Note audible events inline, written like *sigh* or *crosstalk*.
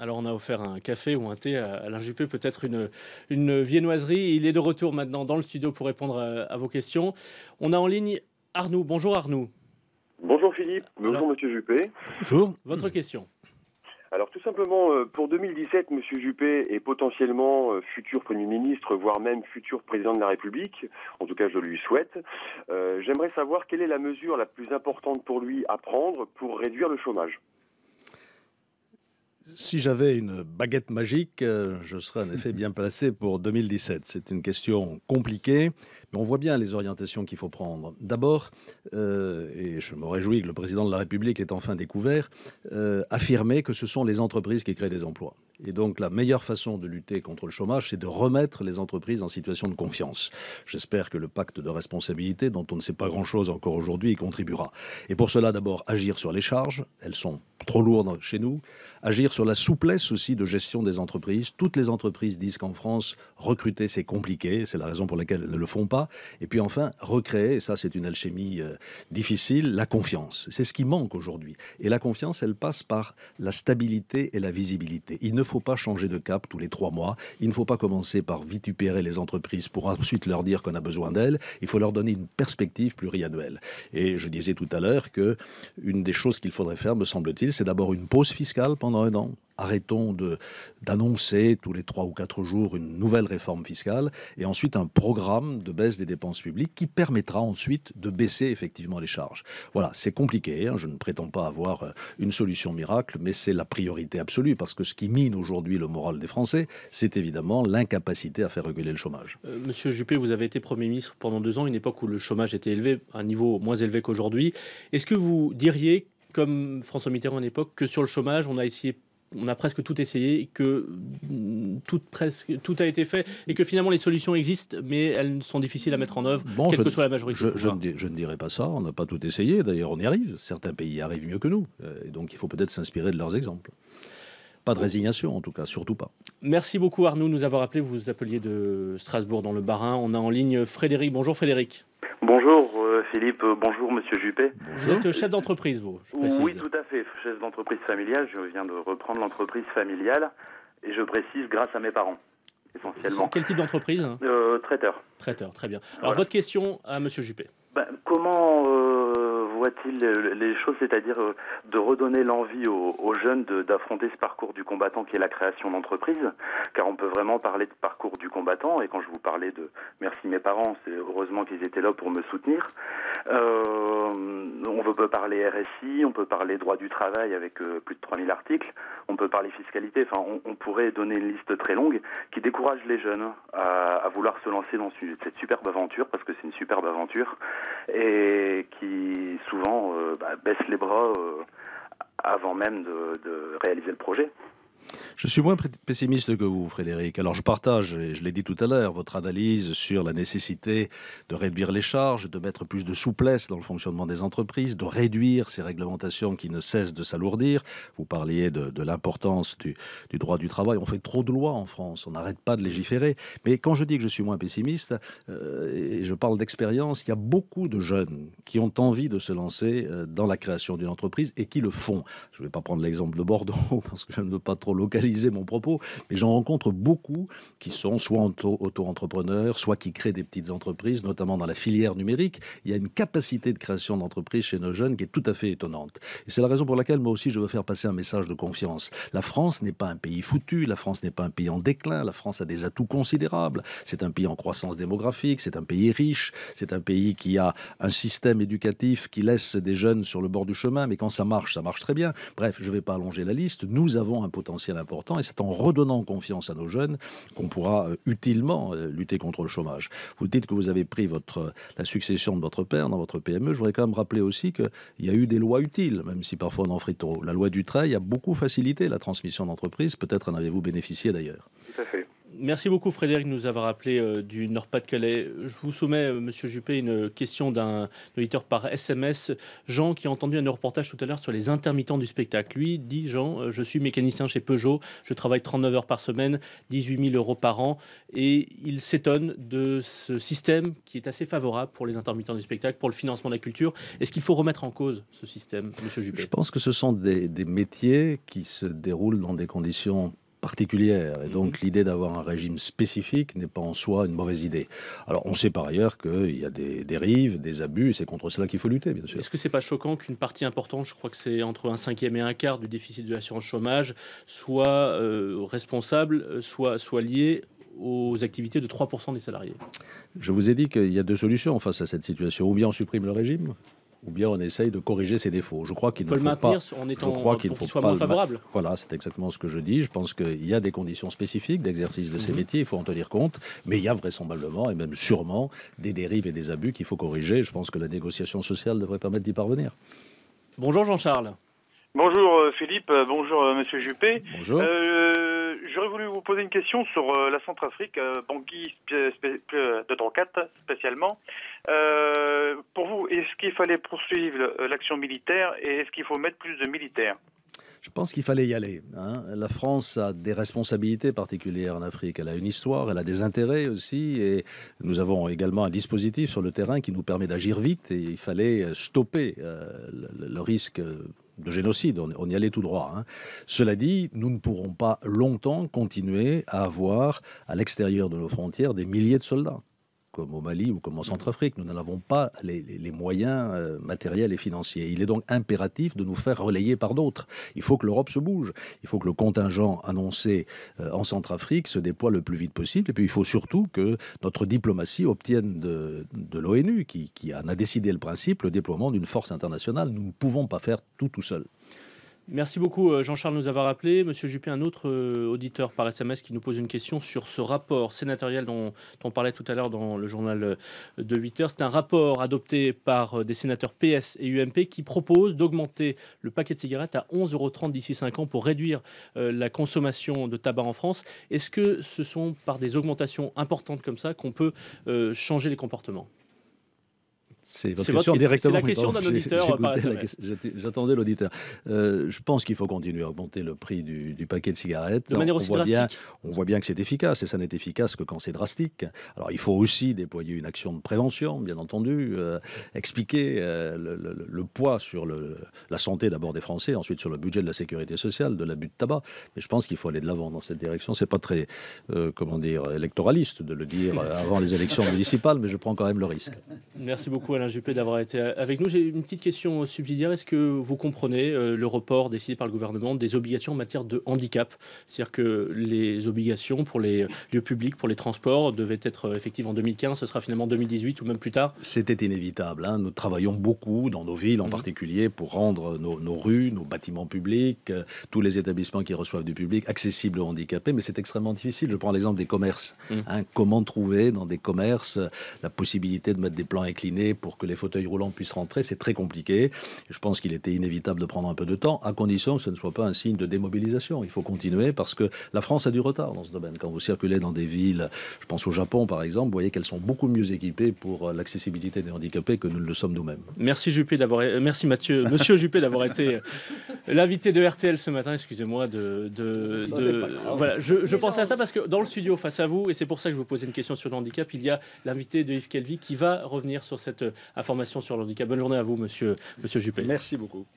Alors on a offert un café ou un thé à Alain Juppé, peut-être une, viennoiserie. Il est de retour maintenant dans le studio pour répondre à, vos questions. On a en ligne Arnoux. Bonjour Arnoux. Bonjour Philippe, bonjour Monsieur Juppé. Bonjour. Votre question. Alors tout simplement, euh, pour 2017, Monsieur Juppé est potentiellement euh, futur Premier ministre, voire même futur Président de la République. En tout cas, je lui souhaite. Euh, j'aimerais savoir quelle est la mesure la plus importante pour lui à prendre pour réduire le chômage. Si j'avais une baguette magique, euh, je serais en effet bien placé pour 2017. C'est une question compliquée, mais on voit bien les orientations qu'il faut prendre. D'abord, euh, et je me réjouis que le président de la République ait enfin découvert, euh, affirmer que ce sont les entreprises qui créent des emplois. Et donc la meilleure façon de lutter contre le chômage, c'est de remettre les entreprises en situation de confiance. J'espère que le pacte de responsabilité, dont on ne sait pas grand-chose encore aujourd'hui, y contribuera. Et pour cela, d'abord, agir sur les charges. Elles sont trop lourdes chez nous. Agir sur la souplesse aussi de gestion des entreprises. Toutes les entreprises disent qu'en France, recruter, c'est compliqué. C'est la raison pour laquelle elles ne le font pas. Et puis enfin, recréer, et ça c'est une alchimie euh, difficile, la confiance. C'est ce qui manque aujourd'hui. Et la confiance, elle passe par la stabilité et la visibilité. Il ne il ne faut pas changer de cap tous les trois mois. Il ne faut pas commencer par vitupérer les entreprises pour ensuite leur dire qu'on a besoin d'elles. Il faut leur donner une perspective pluriannuelle. Et je disais tout à l'heure que une des choses qu'il faudrait faire, me semble-t-il, c'est d'abord une pause fiscale pendant un an arrêtons d'annoncer tous les trois ou quatre jours une nouvelle réforme fiscale et ensuite un programme de baisse des dépenses publiques qui permettra ensuite de baisser effectivement les charges. Voilà, c'est compliqué. Hein. je ne prétends pas avoir euh, une solution miracle, mais c'est la priorité absolue parce que ce qui mine aujourd'hui le moral des Français, c'est évidemment l'incapacité à faire réguler le chômage. Euh, monsieur Juppé, vous avez été Premier ministre pendant deux ans, une époque où le chômage était élevé, un niveau moins élevé qu'aujourd'hui. Est-ce que vous diriez comme François Mitterrand à l'époque, que sur le chômage, on a essayé on a presque tout essayé, que tout, presque, tout a été fait et que finalement les solutions existent, mais elles sont difficiles à mettre en œuvre, quelle que soit la majorité. Je, ne, dirais pas ça, on n'a pas tout essayé, d'ailleurs on y arrive, certains pays y arrivent mieux que nous, euh, et donc il faut peut-être s'inspirer de leurs exemples. Pas de résignation en tout cas, surtout pas. Merci beaucoup Arnaud de nous avoir appelé, vous vous appeliez de Strasbourg dans le Barin, on a en ligne Frédéric, bonjour Frédéric. Bonjour euh, Philippe, bonjour Monsieur Juppé. Vous êtes chef d'entreprise, vous je précise. Oui, tout à fait, chef d'entreprise familiale. Je viens de reprendre l'entreprise familiale et je précise grâce à mes parents. Essentiellement. Quel type d'entreprise hein euh, Traiteur. Traiteur, très bien. Alors votre question à Monsieur Juppé. Ben, comment euh, il les choses, c'est-à-dire euh, de redonner l'envie aux, aux jeunes d'affronter ce parcours du combattant qui est la création d'entreprise, car on peut vraiment parler de parcours du combattant, et quand je vous parlais de merci mes parents, c'est heureusement qu'ils étaient là pour me soutenir, euh, on peut parler RSI, on peut parler droit du travail avec euh, plus de 3000 articles, on peut parler fiscalité, enfin on, pourrait donner une liste très longue qui décourage les jeunes à, vouloir se lancer dans cette superbe aventure, parce que c'est une superbe aventure, et qui souvent euh, bah, baisse les bras avant même de réaliser le projet. Je suis moins pessimiste que vous, Frédéric. Alors je partage, et je l'ai dit tout à l'heure, votre analyse sur la nécessité de réduire les charges, de mettre plus de souplesse dans le fonctionnement des entreprises, de réduire ces réglementations qui ne cessent de s'alourdir. Vous parliez de, l'importance du, droit du travail. On fait trop de lois en France, on n'arrête pas de légiférer. Mais quand je dis que je suis moins pessimiste, euh, et je parle d'expérience, il y a beaucoup de jeunes qui ont envie de se lancer euh, dans la création d'une entreprise et qui le font. Je ne vais pas prendre l'exemple de Bordeaux *laughs* parce que je ne veux pas trop localiser mon propos, mais j'en rencontre beaucoup qui sont soit auto-entrepreneurs, soit qui créent des petites entreprises, notamment dans la filière numérique. Il y a une capacité de création d'entreprise chez nos jeunes qui est tout à fait étonnante. Et c'est la raison pour laquelle moi aussi je veux faire passer un message de confiance. La France n'est pas un pays foutu, la France n'est pas un pays en déclin, la France a des atouts considérables. C'est un pays en croissance démographique, c'est un pays riche, c'est un pays qui a un système éducatif qui laisse des jeunes sur le bord du chemin, mais quand ça marche, ça marche très bien. Bref, je ne vais pas allonger la liste. Nous avons un potentiel important et c'est en redonnant confiance à nos jeunes qu'on pourra euh, utilement euh, lutter contre le chômage. Vous dites que vous avez pris euh, la succession de votre père dans votre PME. Je voudrais quand même rappeler aussi qu'il y a eu des lois utiles, même si parfois on en frit trop. La loi du travail a beaucoup facilité la transmission d'entreprise. Peut-être en avez-vous bénéficié d'ailleurs. Tout Merci beaucoup Frédéric de nous avoir rappelé euh, du Nord-Pas-de-Calais. Je vous soumets, euh, Monsieur Juppé, une question d'un auditeur par SMS. Jean, qui a entendu un reportage tout à l'heure sur les intermittents du spectacle. Lui dit, Jean, euh, je suis mécanicien chez Peugeot, je travaille 39 heures par semaine, 18 000 euros par an, et il s'étonne de ce système qui est assez favorable pour les intermittents du spectacle, pour le financement de la culture. Est-ce qu'il faut remettre en cause ce système, Monsieur Juppé Je pense que ce sont des, des métiers qui se déroulent dans des conditions particulière. Et donc mhm. l'idée d'avoir un régime spécifique n'est pas en soi une mauvaise idée. Alors on sait par ailleurs qu'il y a des dérives, des abus, et c'est contre cela qu'il faut lutter, bien sûr. Est-ce que c'est pas choquant qu'une partie importante, je crois que c'est entre un cinquième et un quart du déficit de l'assurance chômage, soit euh, responsable, euh, soit, soit liée aux activités de 3% des salariés. Je vous ai dit qu'il y a deux solutions face à cette situation. Ou bien on supprime le régime, ou bien on essaye de corriger ses défauts. Je crois qu'il ne faut pas. En je crois qu'il faut pas favorable. Voilà, c'est exactement ce que je dis. Je pense qu'il y a des conditions spécifiques d'exercice de ces mhm. métiers. Il faut en tenir compte, mais il y a vraisemblablement et même sûrement des dérives et des abus qu'il faut corriger. Je pense que la négociation sociale devrait permettre d'y parvenir. Bonjour Jean-Charles. Bonjour euh, Philippe. Euh, bonjour euh, Monsieur Juppé. Bonjour j'aurais voulu vous poser une question sur euh, la Centrafrique, euh, Bangui euh, de Drocat spécialement. pour vous, est-ce qu'il fallait poursuivre l'action militaire et est-ce qu'il faut mettre plus de militaires je pense qu'il fallait y aller. Hein. La France a des responsabilités particulières en Afrique. Elle a une histoire, elle a des intérêts aussi. Et nous avons également un dispositif sur le terrain qui nous permet d'agir vite. Et il fallait stopper le risque de génocide, on, y allait tout droit. Hein. Cela dit, nous ne pourrons pas longtemps continuer à avoir à l'extérieur de nos frontières des milliers de soldats comme au Mali ou comme en Centrafrique. Nous n'en avons pas les, moyens euh, matériels et financiers. Il est donc impératif de nous faire relayer par d'autres. Il faut que l'Europe se bouge. Il faut que le contingent annoncé euh, en Centrafrique se déploie le plus vite possible. Et puis il faut surtout que notre diplomatie obtienne de, l'ONU, qui, qui en a décidé le principe, le déploiement d'une force internationale. Nous ne pouvons pas faire tout tout seul. Merci beaucoup euh, Jean-Charles nous avoir rappelé. Monsieur Juppé, un autre euh, auditeur par SMS qui nous pose une question sur ce rapport sénatorial dont on parlait tout à l'heure dans le journal euh, de 8 heures. C'est un rapport adopté par des sénateurs PS et UMP qui propose d'augmenter le paquet de cigarettes à 11,30 euros d'ici 5 ans pour réduire la consommation de tabac en France. Est-ce que ce sont par des augmentations importantes comme ça qu'on peut changer les comportements c'est votre, question directement. la question d'un auditeur. J'attendais l'auditeur. Euh, je pense qu'il faut continuer à augmenter le prix du, paquet de cigarettes. De manière on, voit drastique. bien, on voit bien que c'est efficace et ça n'est efficace que quand c'est drastique. Alors il faut aussi déployer une action de prévention, bien entendu, euh, expliquer euh, le, poids sur le, la santé d'abord des Français, ensuite sur le budget de la sécurité sociale, de l'abus de tabac. Mais je pense qu'il faut aller de l'avant dans cette direction. C'est pas très, comment dire, électoraliste de le dire avant les élections municipales, mais je prends quand même le risque. Merci beaucoup Alain Juppé d'avoir été avec nous. J'ai une petite question subsidiaire. Est-ce que vous comprenez euh, le report décidé par le gouvernement des obligations en matière de handicap C'est-à-dire que les obligations pour les lieux publics, pour les transports, devaient être euh, effectives en 2015, ce sera finalement 2018 ou même plus tard C'était inévitable. Hein. Nous travaillons beaucoup dans nos villes en mmh. particulier pour rendre nos, rues, nos bâtiments publics, euh, tous les établissements qui reçoivent du public accessibles aux handicapés, mais c'est extrêmement difficile. Je prends l'exemple des commerces. Mmh. Hein. comment trouver dans des commerces la possibilité de mettre des plans incliné pour que les fauteuils roulants puissent rentrer, c'est très compliqué. Je pense qu'il était inévitable de prendre un peu de temps, à condition que ce ne soit pas un signe de démobilisation. Il faut continuer parce que la France a du retard dans ce domaine. Quand vous circulez dans des villes, je pense au Japon par exemple, vous voyez qu'elles sont beaucoup mieux équipées pour l'accessibilité des handicapés que nous ne le sommes nous-mêmes. Merci Juppé d'avoir, euh, merci Mathieu, *laughs* Monsieur Juppé d'avoir été euh, l'invité de RTL ce matin. Excusez-moi de, je, je pensais à ça parce que dans le studio face à vous, et c'est pour ça que je vous posais une question sur le handicap, il y a l'invité de Yves Kelvy qui va revenir sur cette euh, information sur le Bonne journée à vous, monsieur, monsieur Juppé. Merci beaucoup.